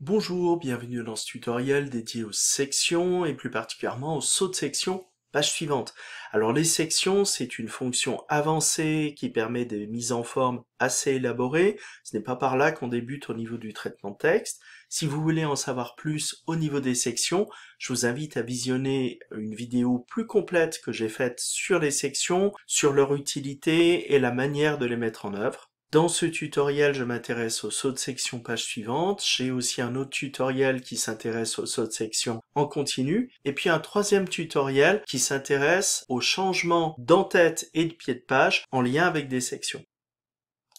Bonjour, bienvenue dans ce tutoriel dédié aux sections et plus particulièrement aux sauts de section, page suivante. Alors les sections, c'est une fonction avancée qui permet des mises en forme assez élaborées. Ce n'est pas par là qu'on débute au niveau du traitement de texte. Si vous voulez en savoir plus au niveau des sections, je vous invite à visionner une vidéo plus complète que j'ai faite sur les sections, sur leur utilité et la manière de les mettre en œuvre. Dans ce tutoriel, je m'intéresse au saut de section page suivante. J'ai aussi un autre tutoriel qui s'intéresse au saut de section en continu. Et puis un troisième tutoriel qui s'intéresse aux changements d'entête et de pied de page en lien avec des sections.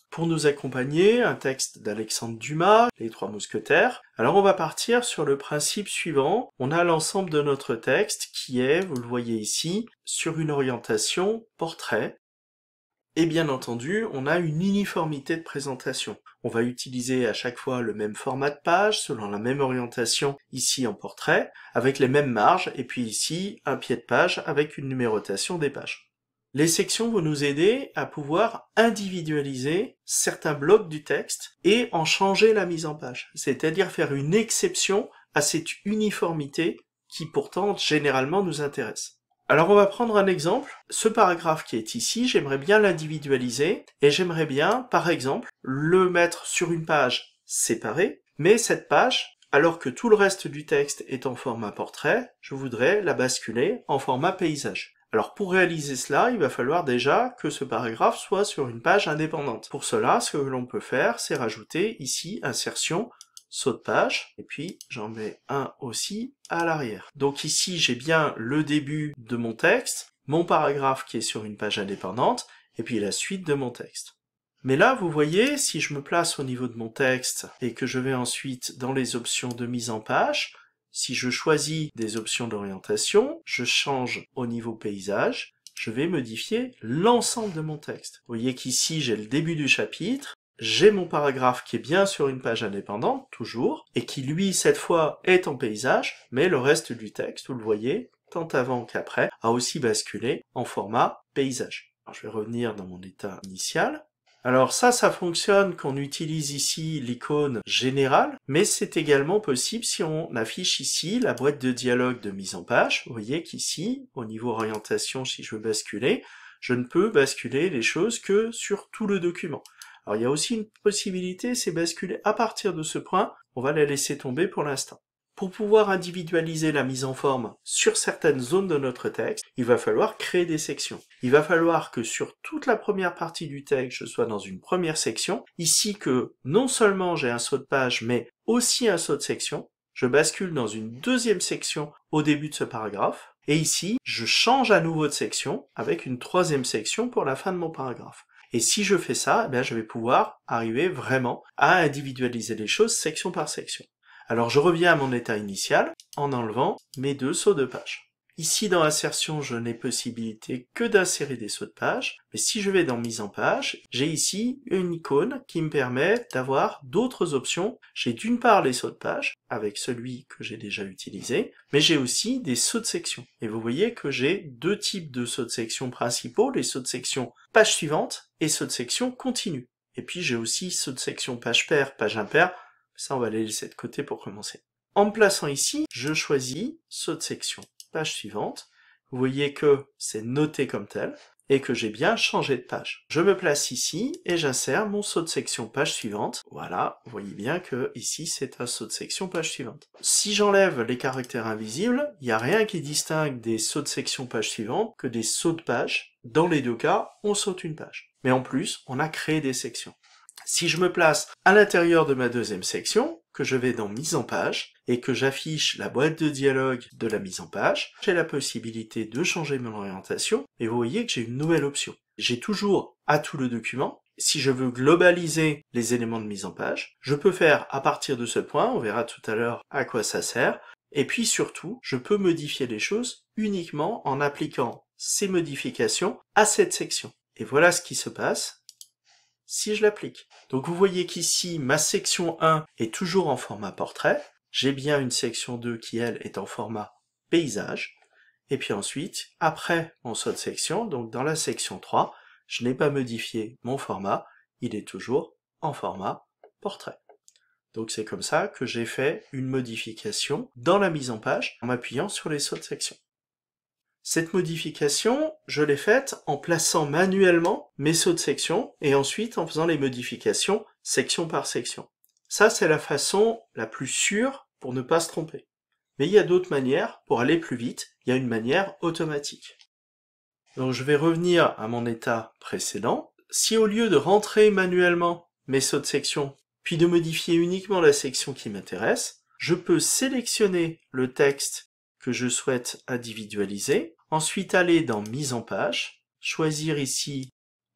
Pour nous accompagner, un texte d'Alexandre Dumas, Les Trois Mousquetaires. Alors on va partir sur le principe suivant. On a l'ensemble de notre texte qui est, vous le voyez ici, sur une orientation portrait et bien entendu, on a une uniformité de présentation. On va utiliser à chaque fois le même format de page, selon la même orientation ici en portrait, avec les mêmes marges, et puis ici un pied de page avec une numérotation des pages. Les sections vont nous aider à pouvoir individualiser certains blocs du texte et en changer la mise en page, c'est-à-dire faire une exception à cette uniformité qui pourtant généralement nous intéresse. Alors on va prendre un exemple. Ce paragraphe qui est ici, j'aimerais bien l'individualiser et j'aimerais bien, par exemple, le mettre sur une page séparée, mais cette page, alors que tout le reste du texte est en format portrait, je voudrais la basculer en format paysage. Alors pour réaliser cela, il va falloir déjà que ce paragraphe soit sur une page indépendante. Pour cela, ce que l'on peut faire, c'est rajouter ici insertion saut de page, et puis j'en mets un aussi à l'arrière. Donc ici, j'ai bien le début de mon texte, mon paragraphe qui est sur une page indépendante, et puis la suite de mon texte. Mais là, vous voyez, si je me place au niveau de mon texte et que je vais ensuite dans les options de mise en page, si je choisis des options d'orientation, je change au niveau paysage, je vais modifier l'ensemble de mon texte. Vous voyez qu'ici, j'ai le début du chapitre, j'ai mon paragraphe qui est bien sur une page indépendante, toujours, et qui lui, cette fois, est en paysage, mais le reste du texte, vous le voyez, tant avant qu'après, a aussi basculé en format paysage. Alors, je vais revenir dans mon état initial. Alors ça, ça fonctionne qu'on utilise ici l'icône générale, mais c'est également possible si on affiche ici la boîte de dialogue de mise en page. Vous voyez qu'ici, au niveau orientation, si je veux basculer, je ne peux basculer les choses que sur tout le document. Alors il y a aussi une possibilité, c'est basculer à partir de ce point, on va la laisser tomber pour l'instant. Pour pouvoir individualiser la mise en forme sur certaines zones de notre texte, il va falloir créer des sections. Il va falloir que sur toute la première partie du texte, je sois dans une première section. Ici que non seulement j'ai un saut de page, mais aussi un saut de section. Je bascule dans une deuxième section au début de ce paragraphe. Et ici, je change à nouveau de section avec une troisième section pour la fin de mon paragraphe. Et si je fais ça, eh je vais pouvoir arriver vraiment à individualiser les choses section par section. Alors je reviens à mon état initial en enlevant mes deux sauts de page. Ici, dans Insertion, je n'ai possibilité que d'insérer des sauts de page, mais si je vais dans Mise en page, j'ai ici une icône qui me permet d'avoir d'autres options. J'ai d'une part les sauts de page, avec celui que j'ai déjà utilisé, mais j'ai aussi des sauts de section. Et vous voyez que j'ai deux types de sauts de section principaux, les sauts de section page suivante et sauts de section continue. Et puis j'ai aussi sauts de section page pair, page impair. ça on va les laisser de côté pour commencer. En me plaçant ici, je choisis saut de section page suivante, vous voyez que c'est noté comme tel et que j'ai bien changé de page. Je me place ici et j'insère mon saut de section page suivante. Voilà, vous voyez bien que ici c'est un saut de section page suivante. Si j'enlève les caractères invisibles, il n'y a rien qui distingue des sauts de section page suivante que des sauts de page. Dans les deux cas, on saute une page. Mais en plus, on a créé des sections. Si je me place à l'intérieur de ma deuxième section, que je vais dans mise en page, et que j'affiche la boîte de dialogue de la mise en page, j'ai la possibilité de changer mon orientation et vous voyez que j'ai une nouvelle option. J'ai toujours à tout le document. Si je veux globaliser les éléments de mise en page, je peux faire à partir de ce point, on verra tout à l'heure à quoi ça sert, et puis surtout, je peux modifier les choses uniquement en appliquant ces modifications à cette section. Et voilà ce qui se passe si je l'applique. Donc vous voyez qu'ici, ma section 1 est toujours en format portrait, j'ai bien une section 2 qui, elle, est en format paysage. Et puis ensuite, après mon saut de section, donc dans la section 3, je n'ai pas modifié mon format, il est toujours en format portrait. Donc c'est comme ça que j'ai fait une modification dans la mise en page en m'appuyant sur les sauts de section. Cette modification, je l'ai faite en plaçant manuellement mes sauts de section et ensuite en faisant les modifications section par section. Ça, c'est la façon la plus sûre pour ne pas se tromper. Mais il y a d'autres manières, pour aller plus vite, il y a une manière automatique. Donc je vais revenir à mon état précédent. Si au lieu de rentrer manuellement mes sauts de section, puis de modifier uniquement la section qui m'intéresse, je peux sélectionner le texte que je souhaite individualiser, ensuite aller dans mise en page, choisir ici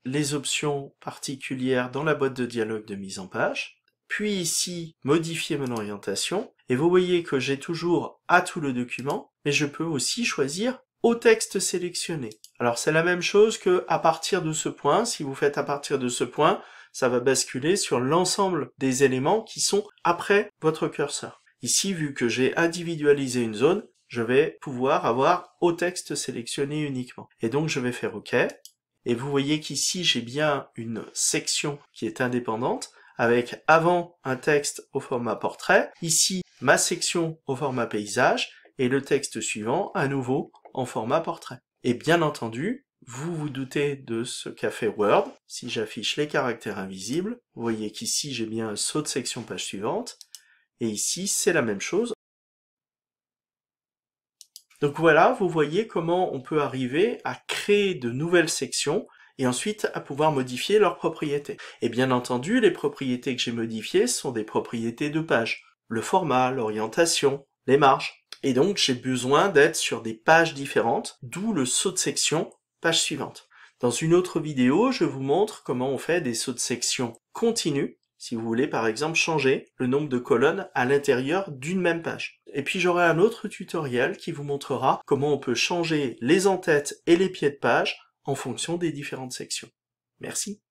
les options particulières dans la boîte de dialogue de mise en page, puis ici modifier mon orientation et vous voyez que j'ai toujours à tout le document, mais je peux aussi choisir au texte sélectionné. Alors c'est la même chose que à partir de ce point, si vous faites à partir de ce point, ça va basculer sur l'ensemble des éléments qui sont après votre curseur. Ici, vu que j'ai individualisé une zone, je vais pouvoir avoir au texte sélectionné uniquement. Et donc je vais faire OK. Et vous voyez qu'ici j'ai bien une section qui est indépendante avec avant un texte au format portrait. Ici, ma section au format paysage et le texte suivant à nouveau en format portrait. Et bien entendu, vous vous doutez de ce qu'a fait Word. Si j'affiche les caractères invisibles, vous voyez qu'ici j'ai bien un saut de section page suivante. Et ici, c'est la même chose. Donc voilà, vous voyez comment on peut arriver à créer de nouvelles sections et ensuite à pouvoir modifier leurs propriétés. Et bien entendu, les propriétés que j'ai modifiées sont des propriétés de page le format, l'orientation, les marges. Et donc j'ai besoin d'être sur des pages différentes, d'où le saut de section, page suivante. Dans une autre vidéo, je vous montre comment on fait des sauts de section continue, si vous voulez par exemple changer le nombre de colonnes à l'intérieur d'une même page. Et puis j'aurai un autre tutoriel qui vous montrera comment on peut changer les entêtes et les pieds de page en fonction des différentes sections. Merci.